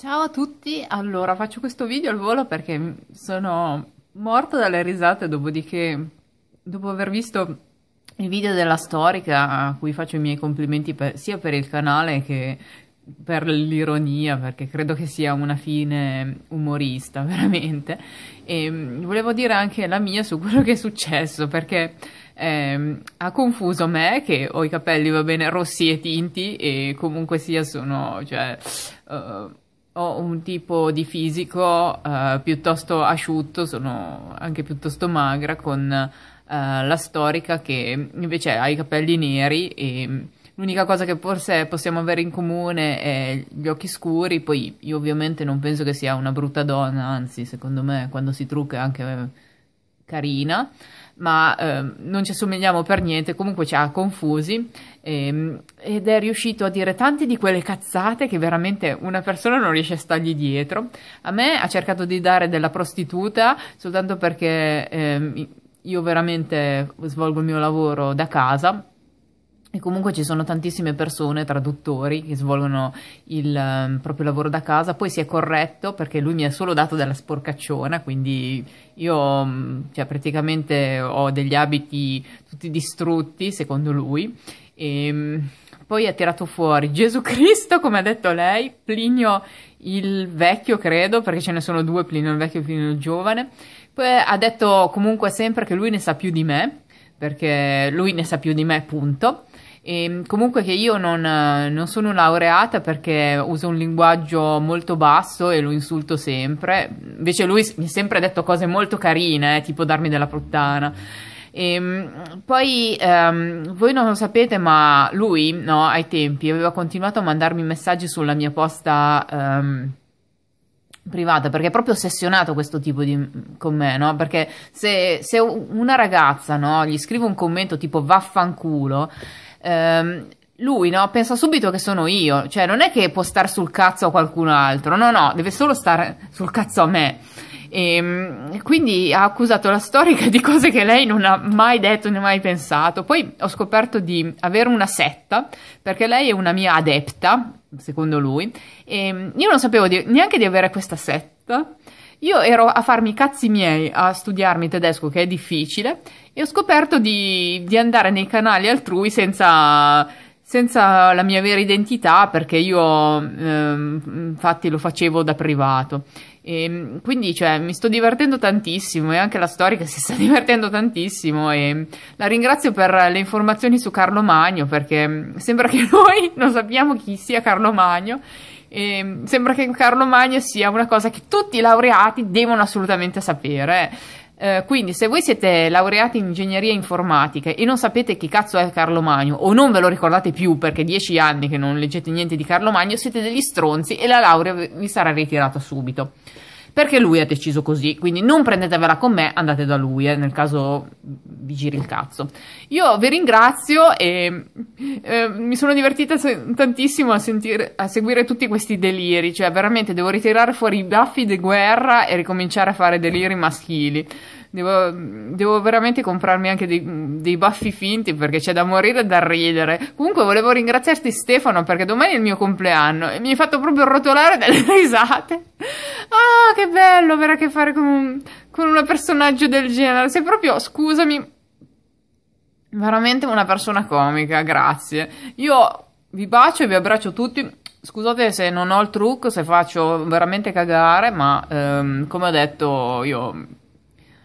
Ciao a tutti, allora faccio questo video al volo perché sono morta dalle risate dopodiché, dopo aver visto il video della storica a cui faccio i miei complimenti per, sia per il canale che per l'ironia perché credo che sia una fine umorista veramente e mm, volevo dire anche la mia su quello che è successo perché eh, ha confuso me che ho i capelli va bene rossi e tinti e comunque sia sono cioè uh, ho un tipo di fisico eh, piuttosto asciutto, sono anche piuttosto magra, con eh, la storica che invece ha i capelli neri e l'unica cosa che forse possiamo avere in comune è gli occhi scuri, poi io ovviamente non penso che sia una brutta donna, anzi secondo me quando si trucca è anche carina, ma eh, non ci assomigliamo per niente, comunque ci ha confusi ehm, ed è riuscito a dire tante di quelle cazzate che veramente una persona non riesce a stargli dietro. A me ha cercato di dare della prostituta soltanto perché ehm, io veramente svolgo il mio lavoro da casa e comunque ci sono tantissime persone, traduttori, che svolgono il um, proprio lavoro da casa. Poi si è corretto perché lui mi ha solo dato della sporcacciona, quindi io mm, cioè, praticamente ho degli abiti tutti distrutti, secondo lui. E, ehm, poi ha tirato fuori Gesù Cristo, come ha detto lei, Plinio il vecchio, credo, perché ce ne sono due, Plinio il vecchio e Plinio il giovane. Poi ha detto comunque sempre che lui ne sa più di me, perché lui ne sa più di me, punto. E ehm, comunque che io non, eh, non, sono laureata perché uso un linguaggio molto basso e lo insulto sempre. Invece lui mi ha sempre detto cose molto carine, eh, tipo darmi della puttana. E, ehm, poi ehm, voi non lo sapete, ma lui no, ai tempi aveva continuato a mandarmi messaggi sulla mia posta ehm, privata perché è proprio ossessionato questo tipo di con me, no? Perché se, se una ragazza no, gli scrive un commento tipo vaffanculo ehm, lui no, pensa subito che sono io, cioè non è che può stare sul cazzo a qualcun altro, no, no, deve solo stare sul cazzo a me. E, ehm, quindi ha accusato la storica di cose che lei non ha mai detto né mai pensato. Poi ho scoperto di avere una setta, perché lei è una mia adepta, secondo lui, e ehm, io non sapevo di, neanche di avere questa setta. Io ero a farmi i cazzi miei a studiarmi tedesco, che è difficile, e ho scoperto di, di andare nei canali altrui senza, senza, la mia vera identità, perché io ehm, infatti lo facevo da privato. E ehm, quindi cioè, mi sto divertendo tantissimo e anche la storica si sta divertendo tantissimo e la ringrazio per le informazioni su Carlo Magno perché mm, sembra che noi non sappiamo chi sia Carlo Magno e ehm, sembra che Carlo Magno sia una cosa che tutti i laureati devono assolutamente sapere. Eh, quindi, se voi siete laureati in ingegneria informatica e non sapete chi cazzo è Carlo Magno, o non ve lo ricordate più perché dieci anni che non leggete niente di Carlo Magno, siete degli stronzi e la laurea vi sarà ritirata subito perché lui ha deciso così, quindi non prendetevela con me, andate da lui, eh, nel caso vi giri il cazzo. Io vi ringrazio e eh, mi sono divertita tantissimo a, sentire, a seguire tutti questi deliri, cioè veramente devo ritirare fuori i baffi di guerra e ricominciare a fare deliri maschili. Devo, devo, veramente comprarmi anche dei, dei, baffi finti perché c'è da morire e da ridere. Comunque volevo ringraziarti Stefano perché domani è il mio compleanno e mi hai fatto proprio rotolare delle risate ah, che bello avere a che fare con un con una personaggio del genere. Sei proprio, scusami, veramente una persona comica, grazie. Io vi bacio e vi abbraccio tutti. Scusate se non ho il trucco, se faccio veramente cagare, ma ehm, come ho detto io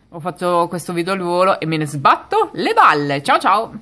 ho fatto questo video al volo e me ne sbatto le balle. Ciao ciao!